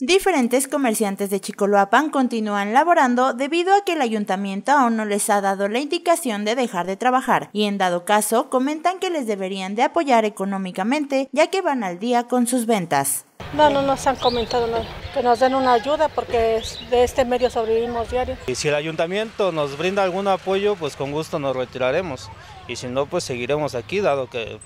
Diferentes comerciantes de Chicoloapan continúan laborando debido a que el ayuntamiento aún no les ha dado la indicación de dejar de trabajar y en dado caso comentan que les deberían de apoyar económicamente ya que van al día con sus ventas. No, no nos han comentado que nos den una ayuda porque de este medio sobrevivimos diario. Y si el ayuntamiento nos brinda algún apoyo, pues con gusto nos retiraremos y si no, pues seguiremos aquí dado que pues,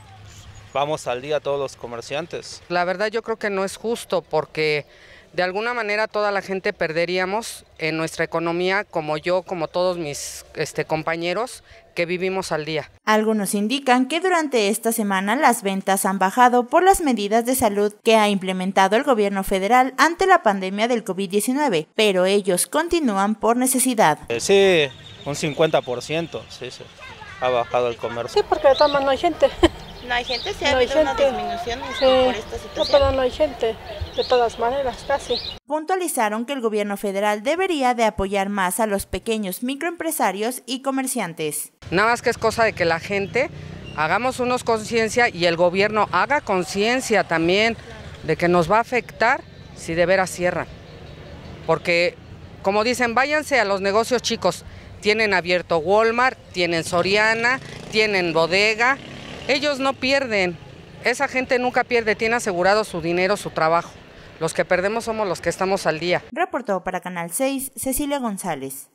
vamos al día todos los comerciantes. La verdad yo creo que no es justo porque de alguna manera toda la gente perderíamos en nuestra economía, como yo, como todos mis este, compañeros que vivimos al día. Algunos indican que durante esta semana las ventas han bajado por las medidas de salud que ha implementado el gobierno federal ante la pandemia del COVID-19, pero ellos continúan por necesidad. Eh, sí, un 50%, sí, sí, ha bajado el comercio. Sí, porque de todas no hay gente. No hay gente, se ha habido una disminución por esta situación. No, pero no hay gente, de todas maneras, casi. Puntualizaron que el gobierno federal debería de apoyar más a los pequeños microempresarios y comerciantes. Nada más que es cosa de que la gente hagamos unos conciencia y el gobierno haga conciencia también de que nos va a afectar si de veras cierra, Porque, como dicen, váyanse a los negocios chicos. Tienen abierto Walmart, tienen Soriana, tienen bodega, ellos no pierden, esa gente nunca pierde, tiene asegurado su dinero, su trabajo. Los que perdemos somos los que estamos al día. Reportó para Canal 6 Cecilia González.